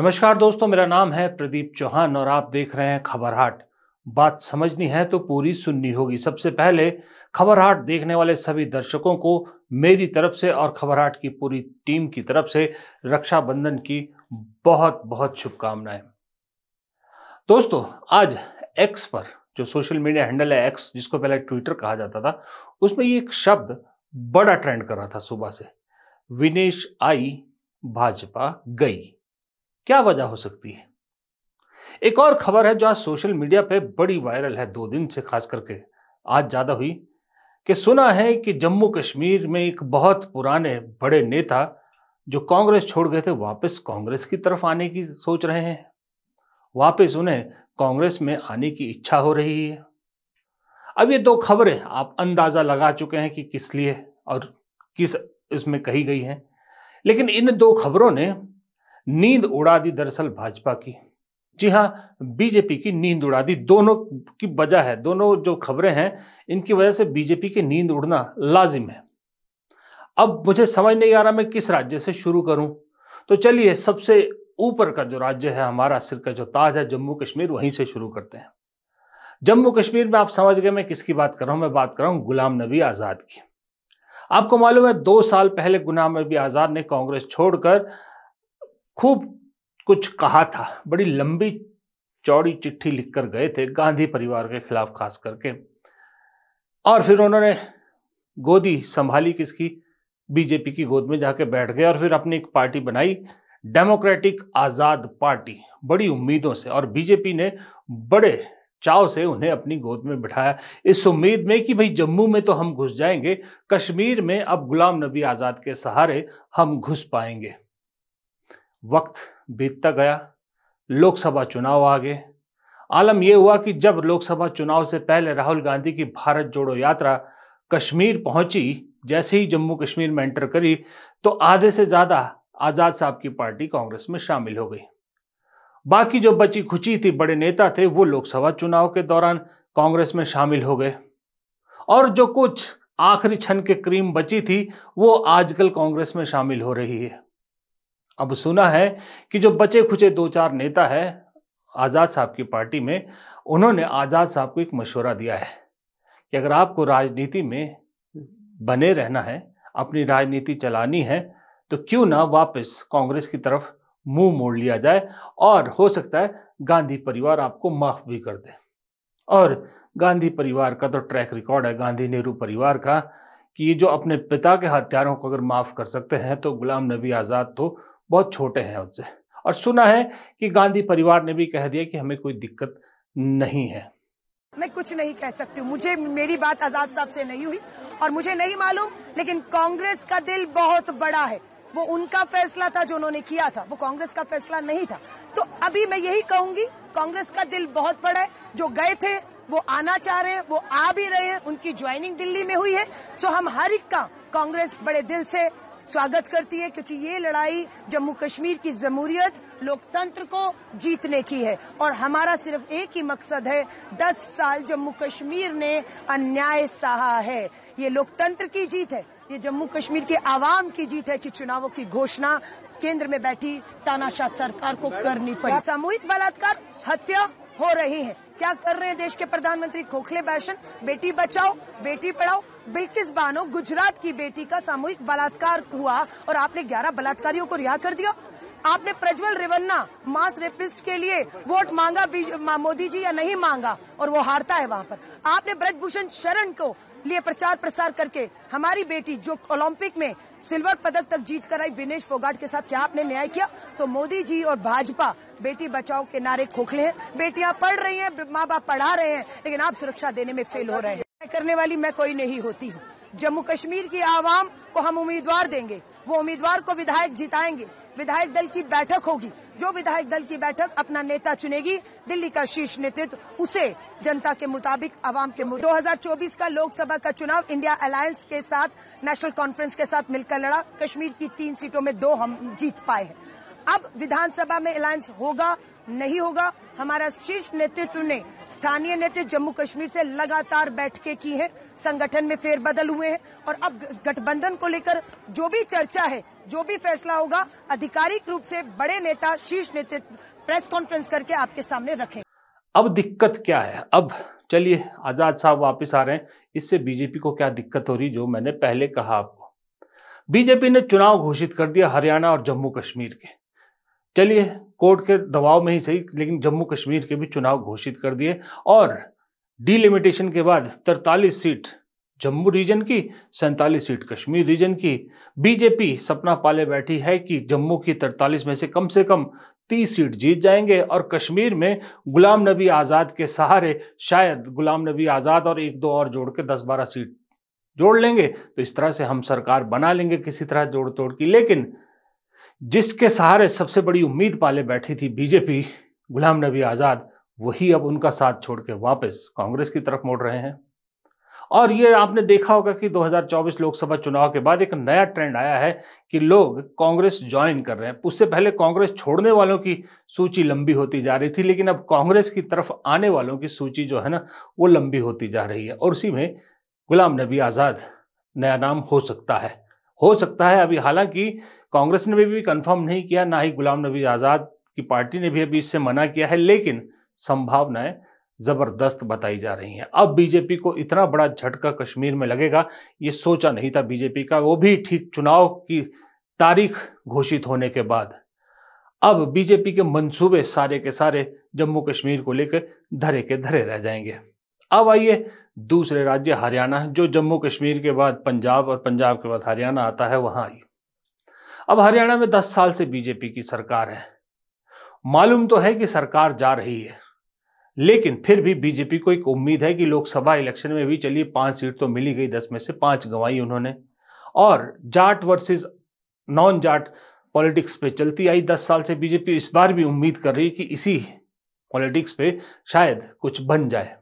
नमस्कार दोस्तों मेरा नाम है प्रदीप चौहान और आप देख रहे हैं खबरहाट बात समझनी है तो पूरी सुननी होगी सबसे पहले खबरहाट देखने वाले सभी दर्शकों को मेरी तरफ से और खबरहाट की पूरी टीम की तरफ से रक्षाबंधन की बहुत बहुत शुभकामनाएं दोस्तों आज एक्स पर जो सोशल मीडिया हैंडल है एक्स जिसको पहले ट्विटर कहा जाता था उसमें ये एक शब्द बड़ा ट्रेंड कर रहा था सुबह से विनेश आई भाजपा गई क्या वजह हो सकती है एक और खबर है जो आज सोशल मीडिया पे बड़ी वायरल है दो दिन से खास करके आज ज़्यादा हुई कि सुना है कि जम्मू कश्मीर में एक बहुत पुराने बड़े नेता जो कांग्रेस छोड़ गए थे वापस कांग्रेस की तरफ आने की सोच रहे हैं वापस उन्हें कांग्रेस में आने की इच्छा हो रही है अब ये दो खबरें आप अंदाज़ा लगा चुके हैं कि किस लिए और किस इसमें कही गई हैं लेकिन इन दो खबरों ने नींद उड़ा दी दरअसल भाजपा की जी हाँ बीजेपी की नींद उड़ा दी दोनों की वजह है दोनों जो खबरें हैं इनकी वजह से बीजेपी की नींद उड़ना लाजिम है अब मुझे समझ नहीं आ रहा मैं किस राज्य से शुरू करूं तो चलिए सबसे ऊपर का जो राज्य है हमारा सिर का जो ताज है जम्मू कश्मीर वहीं से शुरू करते हैं जम्मू कश्मीर में आप समझ गए मैं किसकी बात कर रहा हूं मैं बात कर रहा हूं गुलाम नबी आज़ाद की आपको मालूम है दो साल पहले गुलाम नबी आज़ाद ने कांग्रेस छोड़कर खूब कुछ कहा था बड़ी लंबी चौड़ी चिट्ठी लिखकर गए थे गांधी परिवार के खिलाफ खास करके और फिर उन्होंने गोदी संभाली किसकी बीजेपी की गोद में जाके बैठ गए और फिर अपनी एक पार्टी बनाई डेमोक्रेटिक आज़ाद पार्टी बड़ी उम्मीदों से और बीजेपी ने बड़े चाव से उन्हें अपनी गोद में बिठाया इस उम्मीद में कि भाई जम्मू में तो हम घुस जाएंगे कश्मीर में अब गुलाम नबी आज़ाद के सहारे हम घुस पाएंगे वक्त बीतता गया लोकसभा चुनाव आ गए आलम यह हुआ कि जब लोकसभा चुनाव से पहले राहुल गांधी की भारत जोड़ो यात्रा कश्मीर पहुंची जैसे ही जम्मू कश्मीर में एंटर करी तो आधे से ज़्यादा आज़ाद साहब की पार्टी कांग्रेस में शामिल हो गई बाकी जो बची खुची थी बड़े नेता थे वो लोकसभा चुनाव के दौरान कांग्रेस में शामिल हो गए और जो कुछ आखिरी क्षण के क्रीम बची थी वो आजकल कांग्रेस में शामिल हो रही है अब सुना है कि जो बचे खुचे दो चार नेता है आज़ाद साहब की पार्टी में उन्होंने आज़ाद साहब को एक मशवरा दिया है कि अगर आपको राजनीति में बने रहना है अपनी राजनीति चलानी है तो क्यों ना वापस कांग्रेस की तरफ मुंह मोड़ लिया जाए और हो सकता है गांधी परिवार आपको माफ भी कर दे और गांधी परिवार का तो ट्रैक रिकॉर्ड है गांधी नेहरू परिवार का कि ये जो अपने पिता के हथियारों को अगर माफ़ कर सकते हैं तो गुलाम नबी आज़ाद तो बहुत छोटे हैं उनसे और सुना है कि गांधी परिवार ने भी कह दिया कि हमें कोई दिक्कत नहीं है मैं कुछ नहीं कह सकती हूँ मुझे मेरी बात आजाद साहब से नहीं हुई और मुझे नहीं मालूम लेकिन कांग्रेस का दिल बहुत बड़ा है वो उनका फैसला था जो उन्होंने किया था वो कांग्रेस का फैसला नहीं था तो अभी मैं यही कहूंगी कांग्रेस का दिल बहुत बड़ा है जो गए थे वो आना चाह रहे हैं वो आ भी रहे हैं उनकी ज्वाइनिंग दिल्ली में हुई है सो हम हर एक का कांग्रेस बड़े दिल से स्वागत करती है क्योंकि ये लड़ाई जम्मू कश्मीर की जमूरियत लोकतंत्र को जीतने की है और हमारा सिर्फ एक ही मकसद है दस साल जम्मू कश्मीर ने अन्याय सहा है ये लोकतंत्र की जीत है ये जम्मू कश्मीर के आवाम की जीत है कि चुनावों की घोषणा केंद्र में बैठी तानाशाह सरकार को करनी पड़ी सामूहिक बलात्कार हत्या हो रही है क्या कर रहे हैं देश के प्रधानमंत्री खोखले भाषण बेटी बचाओ बेटी पढ़ाओ बिल्किस बानो गुजरात की बेटी का सामूहिक बलात्कार हुआ और आपने 11 बलात्कारियों को रिहा कर दिया आपने प्रज्वल रिवन्ना मास रेपिस्ट के लिए वोट मांगा मोदी जी या नहीं मांगा और वो हारता है वहां पर आपने ब्रजभूषण शरण को लिए प्रचार प्रसार करके हमारी बेटी जो ओलंपिक में सिल्वर पदक तक जीत कर आई विनेश फोगाट के साथ क्या आपने न्याय किया तो मोदी जी और भाजपा बेटी बचाओ के नारे खोखले हैं बेटियां पढ़ रही हैं माँ बाप पढ़ा रहे हैं लेकिन आप सुरक्षा देने में फेल हो रहे हैं करने वाली मैं कोई नहीं होती हूँ जम्मू कश्मीर की आवाम को हम उम्मीदवार देंगे वो उम्मीदवार को विधायक जिताएंगे विधायक दल की बैठक होगी जो विधायक दल की बैठक अपना नेता चुनेगी दिल्ली का शीर्ष नेतृत्व उसे जनता के मुताबिक आवाम के 2024 का लोकसभा का चुनाव इंडिया अलायंस के साथ नेशनल कॉन्फ्रेंस के साथ मिलकर लड़ा कश्मीर की तीन सीटों में दो हम जीत पाए हैं अब विधानसभा में अलायंस होगा नहीं होगा हमारा शीर्ष नेतृत्व ने स्थानीय नेतृत्व जम्मू कश्मीर से लगातार बैठकें की है संगठन में फेरबदल हुए हैं और अब गठबंधन को लेकर जो भी चर्चा है जो भी फैसला होगा आधिकारिक रूप से बड़े नेता शीर्ष नेतृत्व प्रेस कॉन्फ्रेंस करके आपके सामने रखें अब दिक्कत क्या है अब चलिए आजाद साहब वापिस आ रहे हैं इससे बीजेपी को क्या दिक्कत हो रही जो मैंने पहले कहा आपको बीजेपी ने चुनाव घोषित कर दिया हरियाणा और जम्मू कश्मीर के चलिए कोर्ट के दबाव में ही सही लेकिन जम्मू कश्मीर के भी चुनाव घोषित कर दिए और डीलिमिटेशन के बाद तरतालीस सीट जम्मू रीजन की सैंतालीस सीट कश्मीर रीजन की बीजेपी सपना पाले बैठी है कि जम्मू की तरतालीस में से कम से कम तीस सीट जीत जाएंगे और कश्मीर में गुलाम नबी आज़ाद के सहारे शायद गुलाम नबी आज़ाद और एक दो और जोड़ के दस बारह सीट जोड़ लेंगे तो इस तरह से हम सरकार बना लेंगे किसी तरह जोड़ तोड़ की लेकिन जिसके सहारे सबसे बड़ी उम्मीद पाले बैठी थी बीजेपी गुलाम नबी आज़ाद वही अब उनका साथ छोड़ के वापस कांग्रेस की तरफ मोड़ रहे हैं और ये आपने देखा होगा कि 2024 लोकसभा चुनाव के बाद एक नया ट्रेंड आया है कि लोग कांग्रेस ज्वाइन कर रहे हैं उससे पहले कांग्रेस छोड़ने वालों की सूची लंबी होती जा रही थी लेकिन अब कांग्रेस की तरफ आने वालों की सूची जो है ना वो लंबी होती जा रही है और उसी में गुलाम नबी आज़ाद नया नाम हो सकता है हो सकता है अभी हालांकि कांग्रेस ने भी, कंफर्म नहीं किया ना ही गुलाम नबी आज़ाद की पार्टी ने भी अभी इससे मना किया है लेकिन संभावनाएं जबरदस्त बताई जा रही हैं अब बीजेपी को इतना बड़ा झटका कश्मीर में लगेगा ये सोचा नहीं था बीजेपी का वो भी ठीक चुनाव की तारीख घोषित होने के बाद अब बीजेपी के मंसूबे सारे के सारे जम्मू कश्मीर को लेकर धरे के धरे रह जाएंगे अब आइए दूसरे राज्य हरियाणा जो जम्मू कश्मीर के बाद पंजाब और पंजाब के बाद हरियाणा आता है वहां आई अब हरियाणा में 10 साल से बीजेपी की सरकार है मालूम तो है कि सरकार जा रही है लेकिन फिर भी बीजेपी को एक उम्मीद है कि लोकसभा इलेक्शन में भी चलिए पांच सीट तो मिली गई दस में से पांच गंवाई उन्होंने और Jat versus non Jat politics पे चलती आई दस साल से बीजेपी इस बार भी उम्मीद कर रही कि इसी पॉलिटिक्स पे शायद कुछ बन जाए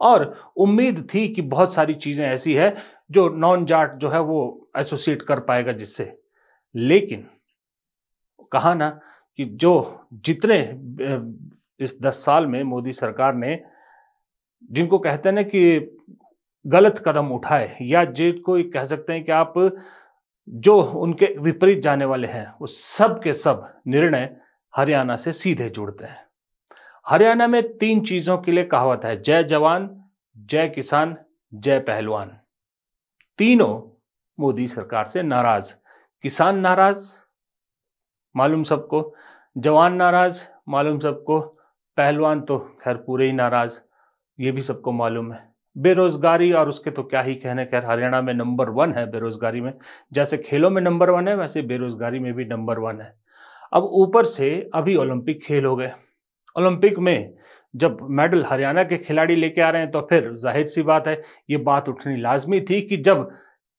और उम्मीद थी कि बहुत सारी चीज़ें ऐसी है जो नॉन जाट जो है वो एसोसिएट कर पाएगा जिससे लेकिन कहा ना कि जो जितने इस दस साल में मोदी सरकार ने जिनको कहते हैं ना कि गलत कदम उठाए या जेट को कह सकते हैं कि आप जो उनके विपरीत जाने वाले हैं वो सब के सब निर्णय हरियाणा से सीधे जुड़ते हैं हरियाणा में तीन चीजों के लिए कहावत है जय जवान जय किसान जय पहलवान तीनों मोदी सरकार से नाराज किसान नाराज मालूम सबको जवान नाराज मालूम सबको पहलवान तो खैर पूरे ही नाराज ये भी सबको मालूम है बेरोजगारी और उसके तो क्या ही कहने खैर हरियाणा में नंबर वन है बेरोजगारी में जैसे खेलों में नंबर वन है वैसे बेरोजगारी में भी नंबर वन है अब ऊपर से अभी ओलंपिक खेल हो गए ओलंपिक में जब मेडल हरियाणा के खिलाड़ी लेके आ रहे हैं तो फिर जाहिर सी बात है ये बात उठनी लाजमी थी कि जब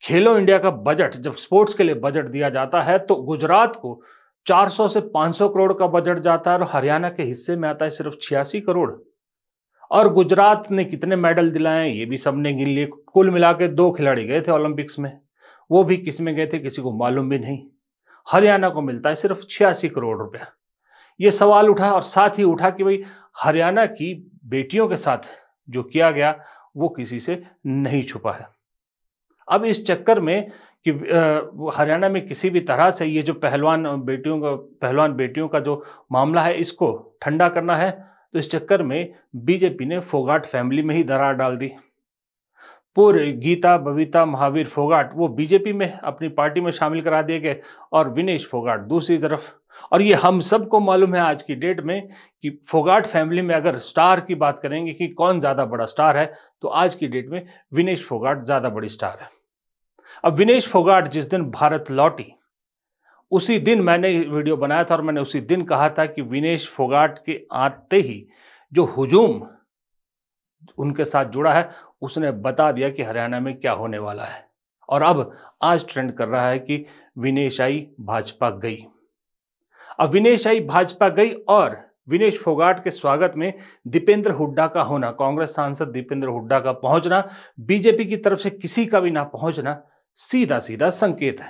खेलो इंडिया का बजट जब स्पोर्ट्स के लिए बजट दिया जाता है तो गुजरात को 400 से 500 करोड़ का बजट जाता है और हरियाणा के हिस्से में आता है सिर्फ छियासी करोड़ और गुजरात ने कितने मेडल दिलाए ये भी सबने गिन लिए कुल मिला के दो खिलाड़ी गए थे ओलंपिक्स में वो भी किस में गए थे किसी को मालूम भी नहीं हरियाणा को मिलता है सिर्फ छियासी करोड़ रुपया ये सवाल उठा और साथ ही उठा कि भाई हरियाणा की बेटियों के साथ जो किया गया वो किसी से नहीं छुपा है अब इस चक्कर में कि हरियाणा में किसी भी तरह से ये जो पहलवान बेटियों का पहलवान बेटियों का जो मामला है इसको ठंडा करना है तो इस चक्कर में बीजेपी ने फोगाट फैमिली में ही दरार डाल दी पूरे गीता बबीता महावीर फोगाट वो बीजेपी में अपनी पार्टी में शामिल करा दिए गए और विनेश फोगाट दूसरी तरफ और ये हम सबको मालूम है आज की डेट में कि फोगाट फैमिली में अगर स्टार की बात करेंगे कि कौन ज़्यादा बड़ा स्टार है तो आज की डेट में विनेश फोगाट ज़्यादा बड़ी स्टार है अब विनेश फोगाट जिस दिन भारत लौटी उसी दिन मैंने वीडियो बनाया था और मैंने उसी दिन कहा था कि विनेश फोगाट के आते ही जो हजूम उनके साथ जुड़ा है उसने बता दिया कि हरियाणा में क्या होने वाला है और अब आज ट्रेंड कर रहा है कि विनेश आई भाजपा गई अब विनेश आई भाजपा गई और विनेश फोगाट के स्वागत में दीपेंद्र हुड्डा का होना कांग्रेस सांसद दीपेंद्र हुड्डा का पहुंचना बीजेपी की तरफ से किसी का भी ना पहुंचना सीधा सीधा संकेत है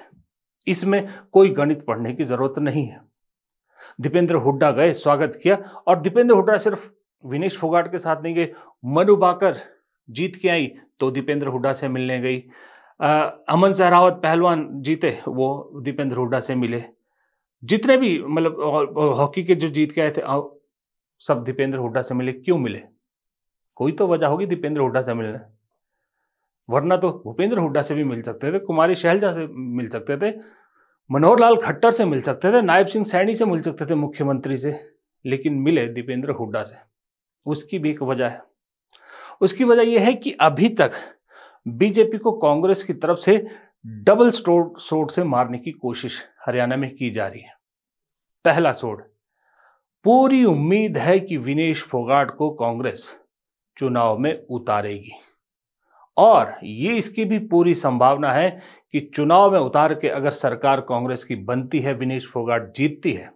इसमें कोई गणित पढ़ने की जरूरत नहीं है दीपेंद्र हुड्डा गए स्वागत किया और दीपेंद्र हुड्डा सिर्फ विनेश फोगाट के साथ नहीं गए मनु बाकर जीत के आई तो दीपेंद्र हुड्डा से मिलने गई अमन सहरावत पहलवान जीते वो दीपेंद्र हुड्डा से मिले जितने भी मतलब हॉकी के जो जीत के आए थे सब दीपेंद्र हुड्डा से मिले क्यों मिले कोई तो वजह होगी दीपेंद्र हुड्डा से मिलने वरना तो भूपेंद्र हुड्डा से भी मिल सकते थे कुमारी शैलजा से मिल सकते थे मनोहर लाल खट्टर से मिल सकते थे नायब सिंह सैनी से मिल सकते थे मुख्यमंत्री से लेकिन मिले दीपेंद्र हुड्डा से उसकी भी एक वजह है उसकी वजह यह है कि अभी तक बीजेपी को कांग्रेस की तरफ से डबल सोड से मारने की कोशिश हरियाणा में की जा रही है पहला सोड पूरी उम्मीद है कि विनेश फोगाट को कांग्रेस चुनाव में उतारेगी और ये इसकी भी पूरी संभावना है कि चुनाव में उतार के अगर सरकार कांग्रेस की बनती है विनेश फोगाट जीतती है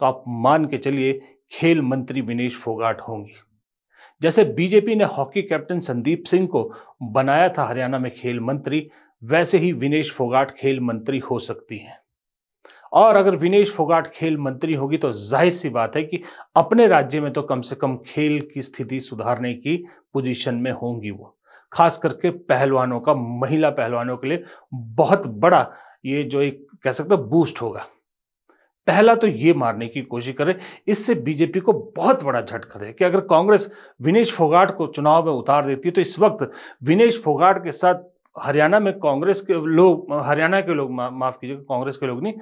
तो आप मान के चलिए खेल मंत्री विनेश फोगाट होंगी जैसे बीजेपी ने हॉकी कैप्टन संदीप सिंह को बनाया था हरियाणा में खेल मंत्री वैसे ही विनेश फोगाट खेल मंत्री हो सकती हैं और अगर विनेश फोगाट खेल मंत्री होगी तो जाहिर सी बात है कि अपने राज्य में तो कम से कम खेल की स्थिति सुधारने की पोजीशन में होंगी वो खास करके पहलवानों का महिला पहलवानों के लिए बहुत बड़ा ये जो एक कह सकते बूस्ट होगा पहला तो ये मारने की कोशिश करें इससे बीजेपी को बहुत बड़ा झटका दे कि अगर कांग्रेस विनेश फोगाट को चुनाव में उतार देती है तो इस वक्त विनेश फोगाट के साथ हरियाणा में कांग्रेस के लोग हरियाणा के लोग मा, माफ कीजिएगा कांग्रेस के लोग नहीं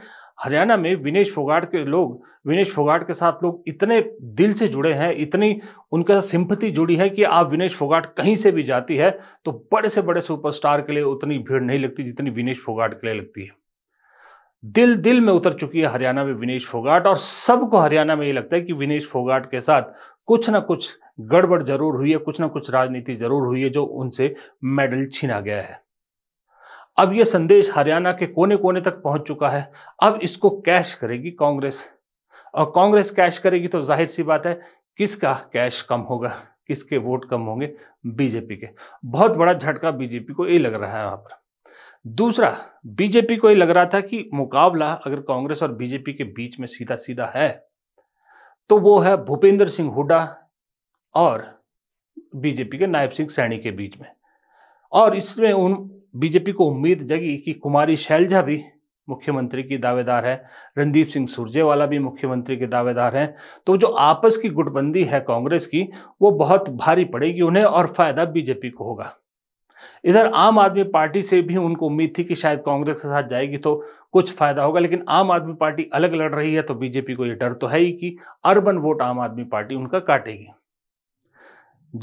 हरियाणा में विनेश फोगाट के लोग विनेश फोगाट के साथ लोग इतने दिल से जुड़े हैं इतनी उनके साथ सिंपथी जुड़ी है कि आप विनेश फोगाट कहीं से भी जाती है तो बड़े से बड़े सुपरस्टार के लिए उतनी भीड़ नहीं लगती जितनी विनेश फोगाट के लिए लगती है दिल दिल में उतर चुकी है हरियाणा में विनेश फोगाट और सबको हरियाणा में ये लगता है कि विनेश फोगाट के साथ कुछ ना कुछ गड़बड़ जरूर हुई है कुछ ना कुछ राजनीति जरूर हुई है जो उनसे मेडल छीना गया है अब यह संदेश हरियाणा के कोने कोने तक पहुंच चुका है अब इसको कैश करेगी कांग्रेस और कांग्रेस कैश करेगी तो जाहिर सी बात है किसका कैश कम होगा किसके वोट कम होंगे बीजेपी के बहुत बड़ा झटका बीजेपी को ये लग रहा है वहां पर दूसरा बीजेपी को ये लग रहा था कि मुकाबला अगर कांग्रेस और बीजेपी के बीच में सीधा सीधा है तो वो है भूपेंद्र सिंह हुड्डा और बीजेपी के नायब सिंह सैनी के बीच में और इसमें उन बीजेपी को उम्मीद जगी कि कुमारी शैलजा भी मुख्यमंत्री की दावेदार है रणदीप सिंह सुरजेवाला भी मुख्यमंत्री के दावेदार हैं तो जो आपस की गुटबंदी है कांग्रेस की वो बहुत भारी पड़ेगी उन्हें और फायदा बीजेपी को होगा इधर आम आदमी पार्टी से भी उनको उम्मीद थी कि शायद कांग्रेस के साथ जाएगी तो कुछ फायदा होगा लेकिन आम आदमी पार्टी अलग लड़ रही है तो बीजेपी को यह डर तो है ही कि अर्बन वोट आम आदमी पार्टी उनका काटेगी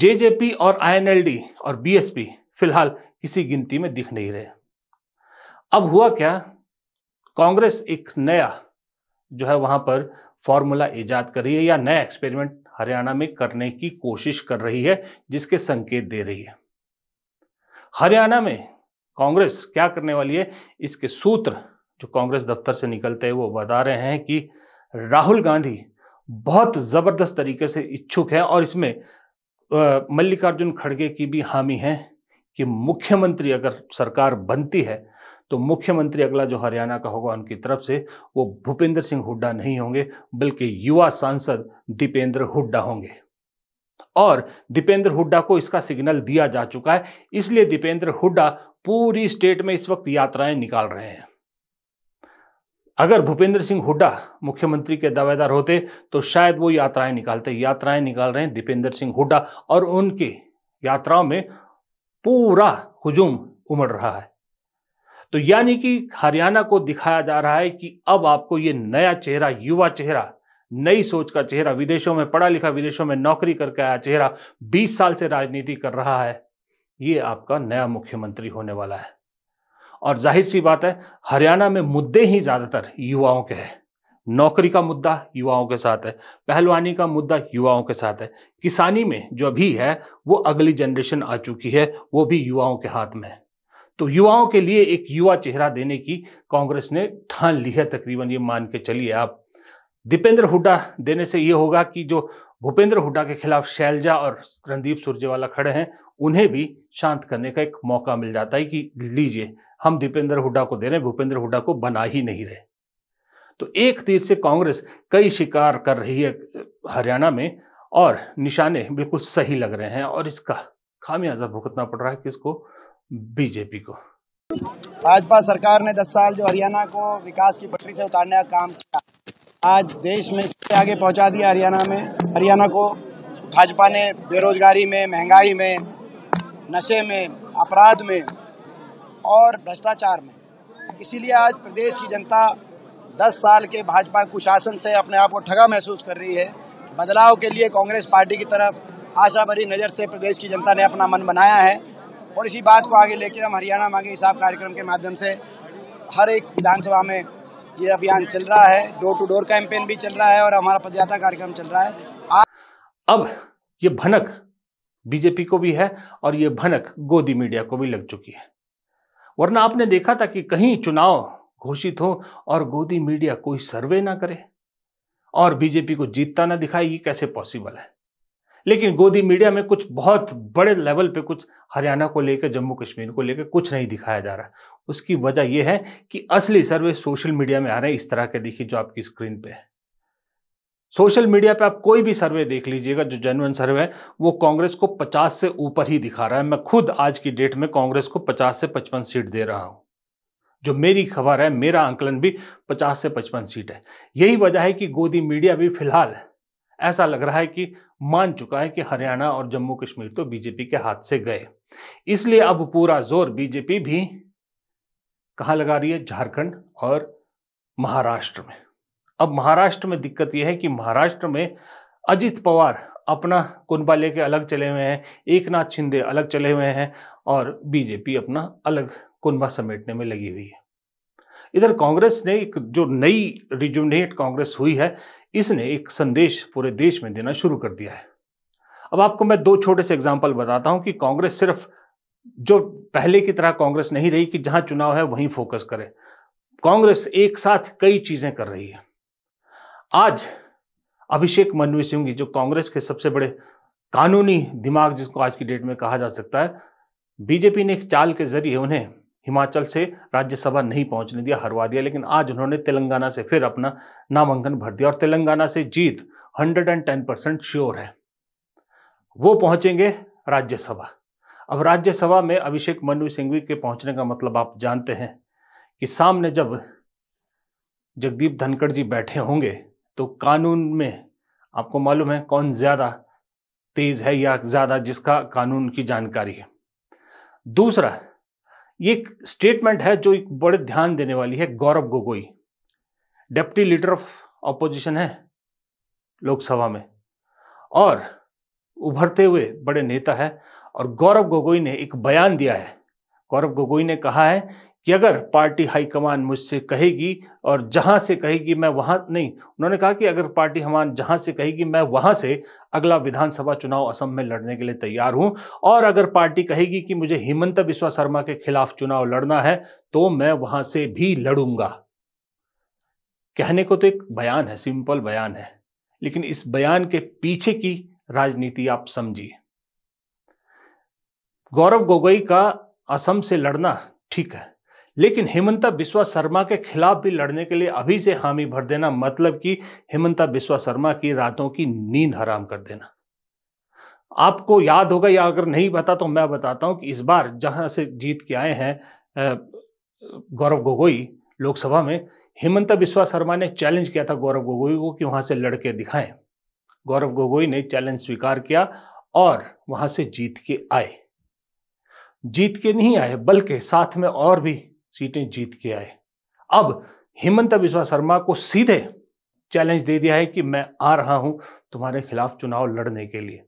जेजेपी और आईएनएलडी और बीएसपी फिलहाल किसी गिनती में दिख नहीं रहे अब हुआ क्या कांग्रेस एक नया जो है वहां पर फॉर्मूला ईजाद कर रही है या नया एक्सपेरिमेंट हरियाणा में करने की कोशिश कर रही है जिसके संकेत दे रही है हरियाणा में कांग्रेस क्या करने वाली है इसके सूत्र जो कांग्रेस दफ्तर से निकलते हैं वो बता रहे हैं कि राहुल गांधी बहुत ज़बरदस्त तरीके से इच्छुक है और इसमें मल्लिकार्जुन खड़गे की भी हामी है कि मुख्यमंत्री अगर सरकार बनती है तो मुख्यमंत्री अगला जो हरियाणा का होगा उनकी तरफ से वो भूपेंद्र सिंह हुड्डा नहीं होंगे बल्कि युवा सांसद दीपेंद्र हुड्डा होंगे और दीपेंद्र हुड्डा को इसका सिग्नल दिया जा चुका है इसलिए दीपेंद्र हुड्डा पूरी स्टेट में इस वक्त यात्राएं निकाल रहे हैं अगर भूपेंद्र सिंह हुड्डा मुख्यमंत्री के दावेदार होते तो शायद वो यात्राएं निकालते यात्राएं निकाल रहे हैं दीपेंद्र सिंह हुड्डा और उनकी यात्राओं में पूरा हुजूम उमड़ रहा है तो यानी कि हरियाणा को दिखाया जा रहा है कि अब आपको ये नया चेहरा युवा चेहरा नई सोच का चेहरा विदेशों में पढ़ा लिखा विदेशों में नौकरी करके आया चेहरा 20 साल से राजनीति कर रहा है ये आपका नया मुख्यमंत्री होने वाला है और जाहिर सी बात है हरियाणा में मुद्दे ही ज़्यादातर युवाओं के हैं नौकरी का मुद्दा युवाओं के साथ है पहलवानी का मुद्दा युवाओं के साथ है किसानी में जो अभी है वो अगली जनरेशन आ चुकी है वो भी युवाओं के हाथ में है तो युवाओं के लिए एक युवा चेहरा देने की कांग्रेस ने ठान ली है तकरीबन ये मान के चलिए आप दीपेंद्र हुड्डा देने से ये होगा कि जो भूपेंद्र हुड्डा के खिलाफ शैलजा और रणदीप सुरजेवाला खड़े हैं उन्हें भी शांत करने का एक मौका मिल जाता है कि लीजिए हम दीपेंद्र हुड्डा को दे रहे हैं भूपेंद्र हुड्डा को बना ही नहीं रहे तो एक तीर से कांग्रेस कई शिकार कर रही है हरियाणा में और निशाने बिल्कुल सही लग रहे हैं और इसका खामियाजा भुगतना पड़ रहा है किसको बीजेपी को भाजपा सरकार ने 10 साल जो हरियाणा को विकास की पटरी से उतारने का काम किया आज देश में इससे आगे पहुंचा दिया हरियाणा में हरियाणा को भाजपा ने बेरोजगारी में महंगाई में नशे में अपराध में और भ्रष्टाचार में इसीलिए आज प्रदेश की जनता दस साल के भाजपा कुशासन से अपने आप को ठगा महसूस कर रही है बदलाव के लिए कांग्रेस पार्टी की तरफ आशा भरी नज़र से प्रदेश की जनता ने अपना मन बनाया है और इसी बात को आगे लेके हम हरियाणा मांगे हिसाब कार्यक्रम के माध्यम से हर एक विधानसभा में ये अभियान चल रहा है डोर टू डोर कैंपेन भी चल रहा है और हमारा पदयात्रा कार्यक्रम चल रहा है आ... अब ये भनक बीजेपी को भी है और ये भनक गोदी मीडिया को भी लग चुकी है वरना आपने देखा था कि कहीं चुनाव घोषित हो और गोदी मीडिया कोई सर्वे ना करे और बीजेपी को जीतता ना दिखाए ये कैसे पॉसिबल है लेकिन गोदी मीडिया में कुछ बहुत बड़े लेवल पे कुछ हरियाणा को लेकर जम्मू कश्मीर को लेकर कुछ नहीं दिखाया जा रहा उसकी वजह यह है कि असली सर्वे सोशल मीडिया में आ रहे हैं इस तरह के देखिए जो आपकी स्क्रीन पे है सोशल मीडिया पे आप कोई भी सर्वे देख लीजिएगा जो जेनुअन सर्वे है वो कांग्रेस को 50 से ऊपर ही दिखा रहा है मैं खुद आज की डेट में कांग्रेस को 50 से 55 सीट दे रहा हूं जो मेरी खबर है मेरा आंकलन भी 50 से 55 सीट है यही वजह है कि गोदी मीडिया भी फिलहाल ऐसा लग रहा है कि मान चुका है कि हरियाणा और जम्मू कश्मीर तो बीजेपी के हाथ से गए इसलिए अब पूरा जोर बीजेपी भी कहां लगा रही है झारखंड और महाराष्ट्र में अब महाराष्ट्र में दिक्कत यह है कि महाराष्ट्र में अजीत पवार अपना कुनबा लेके अलग चले हुए हैं एक नाथ शिंदे अलग चले हुए हैं और बीजेपी अपना अलग कुनबा समेटने में लगी हुई है इधर कांग्रेस ने एक जो नई रिजुनेट कांग्रेस हुई है इसने एक संदेश पूरे देश में देना शुरू कर दिया है अब आपको मैं दो छोटे से एग्जाम्पल बताता हूँ कि कांग्रेस सिर्फ जो पहले की तरह कांग्रेस नहीं रही कि जहाँ चुनाव है वहीं फोकस करे कांग्रेस एक साथ कई चीज़ें कर रही है आज अभिषेक मनवी सिंह जो कांग्रेस के सबसे बड़े कानूनी दिमाग जिसको आज की डेट में कहा जा सकता है बीजेपी ने एक चाल के जरिए उन्हें हिमाचल से राज्यसभा नहीं पहुंचने दिया हरवा दिया लेकिन आज उन्होंने तेलंगाना से फिर अपना नामांकन भर दिया और तेलंगाना से जीत 110 परसेंट श्योर है वो पहुंचेंगे राज्यसभा अब राज्यसभा में अभिषेक मनु सिंघवी के पहुंचने का मतलब आप जानते हैं कि सामने जब जगदीप धनखड़ जी बैठे होंगे तो कानून में आपको मालूम है कौन ज़्यादा तेज है या ज़्यादा जिसका कानून की जानकारी है दूसरा ये स्टेटमेंट है जो एक बड़े ध्यान देने वाली है Gaurav Gogoi deputy leader of opposition है लोकसभा में और उभरते हुए बड़े नेता है और गौरव गोगोई ने एक बयान दिया है गौरव गोगोई ने कहा है कि अगर पार्टी हाईकमान मुझसे कहेगी और जहां से कहेगी मैं वहां नहीं उन्होंने कहा कि अगर पार्टी हमान जहां से कहेगी मैं वहां से अगला विधानसभा चुनाव असम में लड़ने के लिए तैयार हूं और अगर पार्टी कहेगी कि मुझे हेमंत बिश्वा शर्मा के खिलाफ चुनाव लड़ना है तो मैं वहां से भी लड़ूंगा कहने को तो एक बयान है सिंपल बयान है लेकिन इस बयान के पीछे की राजनीति आप समझिए गौरव गोगोई का असम से लड़ना ठीक है लेकिन हेमंता बिश्वा शर्मा के खिलाफ भी लड़ने के लिए अभी से हामी भर देना मतलब कि हेमंता बिश्वा शर्मा की रातों की नींद हराम कर देना आपको याद होगा या अगर नहीं पता तो मैं बताता हूं कि इस बार जहां से जीत के आए हैं गौरव गोगोई लोकसभा में हेमंता बिश्वा शर्मा ने चैलेंज किया था गौरव गोगोई को कि वहां से लड़के दिखाएं गौरव गोगोई ने चैलेंज स्वीकार किया और वहां से जीत के आए जीत के नहीं आए बल्कि साथ में और भी सीटें जीत के आए अब हेमंत बिश्वा शर्मा को सीधे चैलेंज दे दिया है कि मैं आ रहा हूं तुम्हारे खिलाफ चुनाव लड़ने के लिए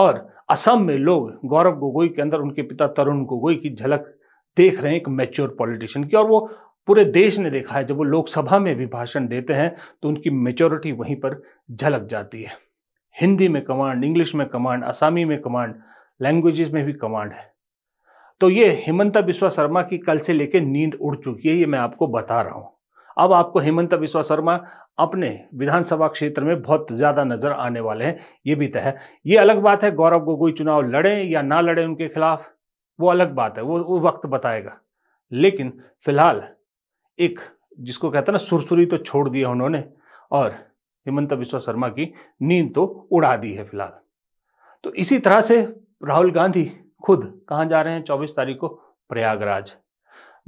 और असम में लोग गौरव गोगोई के अंदर उनके पिता तरुण गोगोई की झलक देख रहे हैं एक मैच्योर पॉलिटिशियन की और वो पूरे देश ने देखा है जब वो लोकसभा में भी भाषण देते हैं तो उनकी मेच्योरिटी वहीं पर झलक जाती है हिंदी में कमांड इंग्लिश में कमांड असामी में कमांड लैंग्वेजेस में भी कमांड है तो ये हेमंता बिश्वा शर्मा की कल से लेकर नींद उड़ चुकी है ये मैं आपको बता रहा हूँ अब आपको हेमंत बिश्वा शर्मा अपने विधानसभा क्षेत्र में बहुत ज़्यादा नज़र आने वाले हैं ये भी तय है ये अलग बात है गौरव गोगोई चुनाव लड़ें या ना लड़ें उनके खिलाफ वो अलग बात है वो वो वक्त बताएगा लेकिन फिलहाल एक जिसको कहते हैं ना सुरसुरी तो छोड़ दिया उन्होंने और हेमंत बिश्वा शर्मा की नींद तो उड़ा दी है फिलहाल तो इसी तरह से राहुल गांधी खुद कहाँ जा रहे हैं चौबीस तारीख को प्रयागराज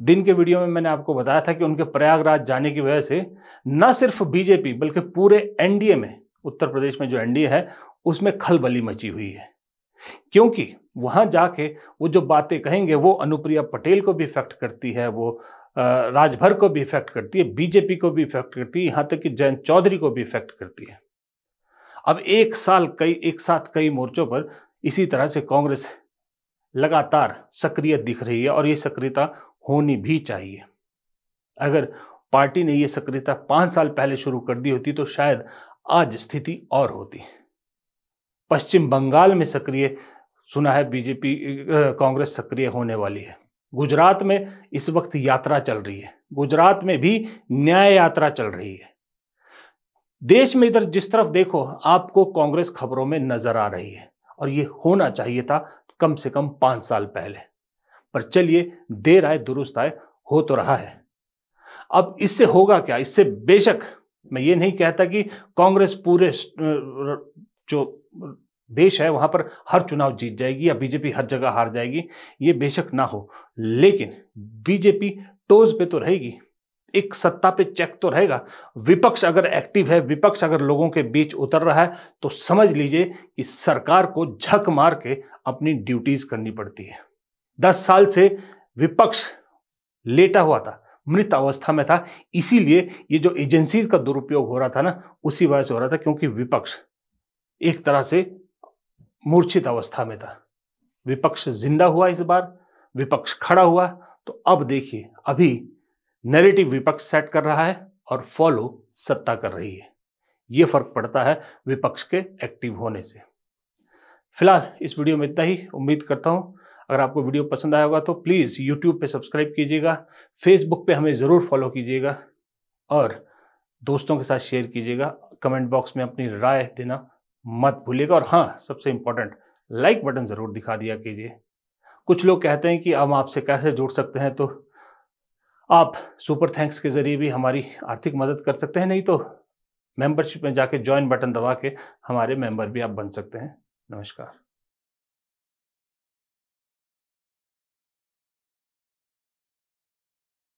दिन के वीडियो में मैंने आपको बताया था कि उनके प्रयागराज जाने की वजह से न सिर्फ बीजेपी बल्कि पूरे एनडीए में उत्तर प्रदेश में जो एनडीए है उसमें खलबली मची हुई है क्योंकि वहां जाके वो जो बातें कहेंगे वो अनुप्रिया पटेल को भी इफेक्ट करती है वो राजभर को भी इफेक्ट करती है बीजेपी को भी इफेक्ट करती है यहाँ तक कि जयंत चौधरी को भी इफेक्ट करती है अब एक साल कई एक साथ कई मोर्चों पर इसी तरह से कांग्रेस लगातार सक्रिय दिख रही है और ये सक्रियता होनी भी चाहिए अगर पार्टी ने ये सक्रियता पांच साल पहले शुरू कर दी होती तो शायद आज स्थिति और होती पश्चिम बंगाल में सक्रिय सुना है बीजेपी कांग्रेस सक्रिय होने वाली है गुजरात में इस वक्त यात्रा चल रही है गुजरात में भी न्याय यात्रा चल रही है देश में इधर जिस तरफ देखो आपको कांग्रेस खबरों में नजर आ रही है और ये होना चाहिए था कम से कम पांच साल पहले पर चलिए देर आए दुरुस्त आए हो तो रहा है अब इससे होगा क्या इससे बेशक मैं ये नहीं कहता कि कांग्रेस पूरे जो देश है वहां पर हर चुनाव जीत जाएगी या बीजेपी हर जगह हार जाएगी ये बेशक ना हो लेकिन बीजेपी टोज पे तो रहेगी एक सत्ता पे चेक तो रहेगा विपक्ष अगर एक्टिव है विपक्ष अगर लोगों के बीच उतर रहा है तो समझ लीजिए कि सरकार को झक मार के अपनी ड्यूटीज करनी पड़ती है दस साल से विपक्ष लेटा हुआ था मृत अवस्था में था इसीलिए ये जो एजेंसीज का दुरुपयोग हो रहा था ना उसी वजह से हो रहा था क्योंकि विपक्ष एक तरह से मूर्छित अवस्था में था विपक्ष जिंदा हुआ इस बार विपक्ष खड़ा हुआ तो अब देखिए अभी नैरेटिव विपक्ष सेट कर रहा है और फॉलो सत्ता कर रही है ये फर्क पड़ता है विपक्ष के एक्टिव होने से फिलहाल इस वीडियो में इतना ही उम्मीद करता हूं अगर आपको वीडियो पसंद आया होगा तो प्लीज़ यूट्यूब पे सब्सक्राइब कीजिएगा फेसबुक पे हमें ज़रूर फॉलो कीजिएगा और दोस्तों के साथ शेयर कीजिएगा कमेंट बॉक्स में अपनी राय देना मत भूलिएगा और हाँ सबसे इंपॉर्टेंट लाइक बटन ज़रूर दिखा दिया कीजिए कुछ लोग कहते हैं कि हम आपसे कैसे जुड़ सकते हैं तो आप सुपर थैंक्स के ज़रिए भी हमारी आर्थिक मदद कर सकते हैं नहीं तो मेंबरशिप में जाके ज्वाइन बटन दबा के हमारे मेंबर भी आप बन सकते हैं नमस्कार